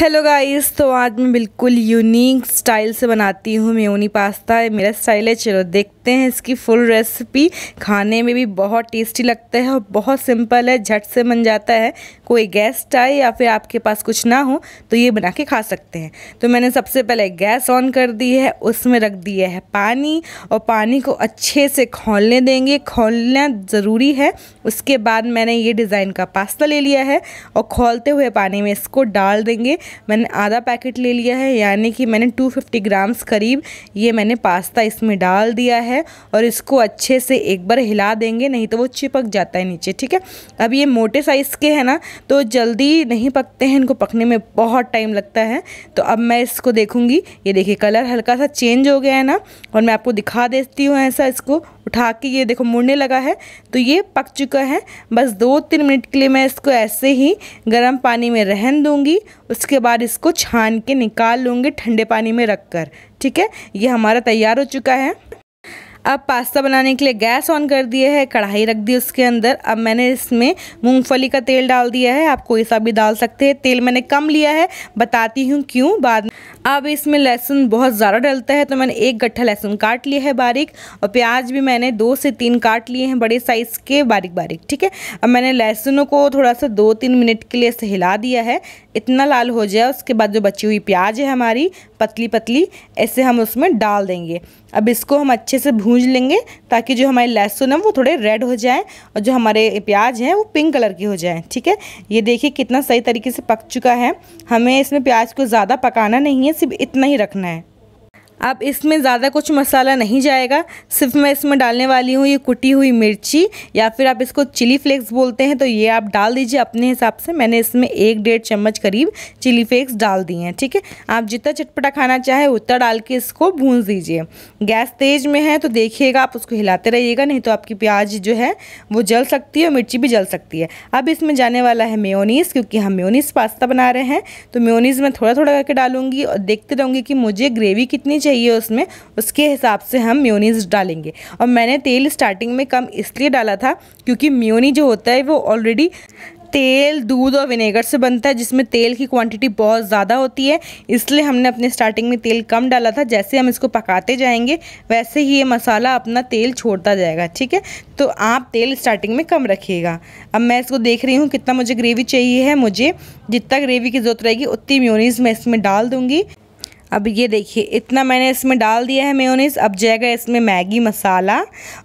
Hello guys तो आज मैं बिल्कुल यूनिक स्टाइल से बनाती हूँ मेयोनी पास्ता मेरा स्टाइल है चलो देखते हैं इसकी फुल रेसिपी खाने में भी बहुत टेस्टी लगता है और बहुत सिंपल है झट से बन जाता है कोई गेस्ट आए या फिर आपके पास कुछ ना हो तो ये बना के खा सकते हैं तो मैंने सबसे पहले गैस ऑन कर दी है उसमें रख दिया है पानी और पानी को अच्छे से खोलने देंगे खोलना ज़रूरी है उसके बाद मैंने ये डिज़ाइन का पास्ता ले लिया है और खोलते हुए पानी में इसको डाल देंगे मैंने आधा पैकेट ले लिया है यानी कि मैंने 250 ग्राम्स करीब ये मैंने पास्ता इसमें डाल दिया है और इसको अच्छे से एक बार हिला देंगे नहीं तो वो चिपक जाता है नीचे ठीक है अब ये मोटे साइज़ के हैं ना तो जल्दी नहीं पकते हैं इनको पकने में बहुत टाइम लगता है तो अब मैं इसको देखूँगी ये देखिए कलर हल्का सा चेंज हो गया है ना और मैं आपको दिखा देती हूँ ऐसा इसको उठा के ये देखो मुड़ने लगा है तो ये पक चुका है बस दो तीन मिनट के लिए मैं इसको ऐसे ही गर्म पानी में रहन दूँगी उसके बाद इसको छान के निकाल लूँगी ठंडे पानी में रख कर ठीक है ये हमारा तैयार हो चुका है अब पास्ता बनाने के लिए गैस ऑन कर दिया है कढ़ाई रख दी उसके अंदर अब मैंने इसमें मूंगफली का तेल डाल दिया है आप कोई सा भी डाल सकते हैं तेल मैंने कम लिया है बताती हूँ क्यों बाद में अब इसमें लहसुन बहुत ज़्यादा डलता है तो मैंने एक गट्ठा लहसुन काट लिया है बारीक और प्याज भी मैंने दो से तीन काट लिए हैं बड़े साइज़ के बारीक बारीक ठीक है अब मैंने लहसुनों को थोड़ा सा दो तीन मिनट के लिए से हिला दिया है इतना लाल हो जाए उसके बाद जो बची हुई प्याज है हमारी पतली पतली ऐसे हम उसमें डाल देंगे अब इसको हम अच्छे से भूंज लेंगे ताकि जो हमारे लहसुन है वो थोड़े रेड हो जाए और जो हमारे प्याज हैं वो पिंक कलर के हो जाएँ ठीक है ये देखिए कितना सही तरीके से पक चुका है हमें इसमें प्याज को ज़्यादा पकाना नहीं है सिर्फ इतना ही रखना है अब इसमें ज़्यादा कुछ मसाला नहीं जाएगा सिर्फ मैं इसमें डालने वाली हूँ ये कुटी हुई मिर्ची या फिर आप इसको चिली फ्लेक्स बोलते हैं तो ये आप डाल दीजिए अपने हिसाब से मैंने इसमें एक डेढ़ चम्मच करीब चिली फ्लेक्स डाल दिए हैं ठीक है आप जितना चटपटा खाना चाहे उतना डाल के इसको भून दीजिए गैस तेज में है तो देखिएगा आप उसको हिलाते रहिएगा नहीं तो आपकी प्याज जो है वो जल सकती है और मिर्ची भी जल सकती है अब इसमें जाने वाला है म्योनीस क्योंकि हम म्योनीस पास्ता बना रहे हैं तो मेयोनीज़ मैं थोड़ा थोड़ा करके डालूंगी और देखते रहूँगी कि मुझे ग्रेवी कितनी चाहिए उसमें उसके हिसाब से हम म्योनीज डालेंगे और मैंने तेल स्टार्टिंग में कम इसलिए डाला था क्योंकि म्योनी जो होता है वो ऑलरेडी तेल दूध और विनेगर से बनता है जिसमें तेल की क्वांटिटी बहुत ज़्यादा होती है इसलिए हमने अपने स्टार्टिंग में तेल कम डाला था जैसे हम इसको पकाते जाएंगे वैसे ही ये मसाला अपना तेल छोड़ता जाएगा ठीक है तो आप तेल स्टार्टिंग में कम रखिएगा अब मैं इसको देख रही हूँ कितना मुझे ग्रेवी चाहिए है मुझे जितना ग्रेवी की ज़रूरत रहेगी उतनी म्यूनिज मैं इसमें डाल दूँगी अब ये देखिए इतना मैंने इसमें डाल दिया है मेयोनीस अब जाएगा इसमें मैगी मसाला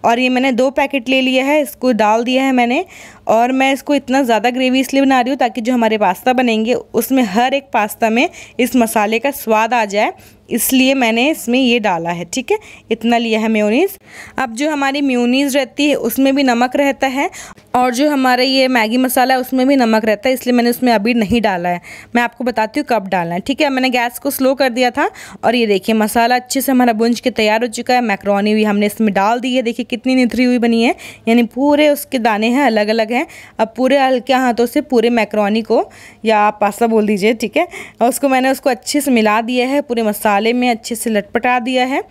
और ये मैंने दो पैकेट ले लिया है इसको डाल दिया है मैंने और मैं इसको इतना ज़्यादा ग्रेवी इसलिए बना रही हूँ ताकि जो हमारे पास्ता बनेंगे उसमें हर एक पास्ता में इस मसाले का स्वाद आ जाए इसलिए मैंने इसमें ये डाला है ठीक है इतना लिया है म्योनीस अब जो हमारी म्योनीस रहती है उसमें भी नमक रहता है और जो हमारा ये मैगी मसाला है उसमें भी नमक रहता है इसलिए मैंने उसमें अभी नहीं डाला है मैं आपको बताती हूँ कब डालना है ठीक है मैंने गैस को स्लो कर दिया था और ये देखिए मसाला अच्छे से हमारा बुंज के तैयार हो चुका है मैक्रोनी भी हमने इसमें डाल दी है देखिए कितनी निथरी हुई बनी है यानी पूरे उसके दाने हैं अलग अलग हैं अब पूरे हल्के हाथों से पूरे मैक्रोनी को या आप पास्ता बोल दीजिए ठीक है उसको मैंने उसको अच्छे से मिला दिया है पूरे मसाला मसाले में अच्छे से लटपटा दिया है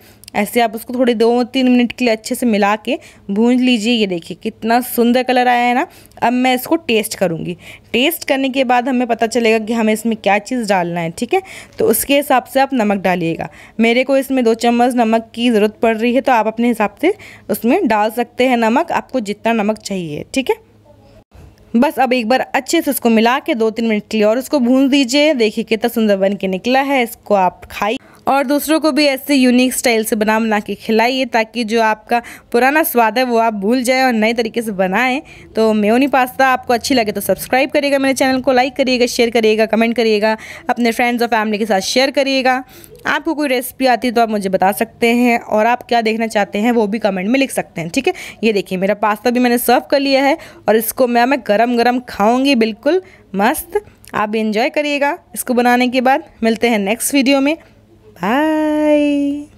ऐसे आप उसको थोड़े दो तीन मिनट के लिए अच्छे से मिला के भूज लीजिए ये देखिए कितना सुंदर कलर आया है ना अब मैं इसको टेस्ट करूँगी टेस्ट करने के बाद हमें पता चलेगा कि हमें इसमें क्या चीज़ डालना है ठीक है तो उसके हिसाब से आप नमक डालिएगा मेरे को इसमें दो चम्मच नमक की ज़रूरत पड़ रही है तो आप अपने हिसाब से उसमें डाल सकते हैं नमक आपको जितना नमक चाहिए ठीक है बस अब एक बार अच्छे से उसको मिला के दो तीन मिनट के लिए और उसको भून दीजिए देखिए कितना सुंदर बन के निकला है इसको आप खाइए और दूसरों को भी ऐसे यूनिक स्टाइल से बना बना के खिलाइए ताकि जो आपका पुराना स्वाद है वो आप भूल जाए और नए तरीके से बनाएं तो मेयोनी पास्ता आपको अच्छी लगे तो सब्सक्राइब करिएगा मेरे चैनल को लाइक करिएगा शेयर करिएगा कमेंट करिएगा अपने फ्रेंड्स और फैमिली के साथ शेयर करिएगा आपको कोई रेसिपी आती है तो आप मुझे बता सकते हैं और आप क्या देखना चाहते हैं वो भी कमेंट में लिख सकते हैं ठीक है ये देखिए मेरा पास्ता भी मैंने सर्व कर लिया है और इसको मैं मैं गरम गरम खाऊंगी बिल्कुल मस्त आप भी इन्जॉय करिएगा इसको बनाने के बाद मिलते हैं नेक्स्ट वीडियो में Bye.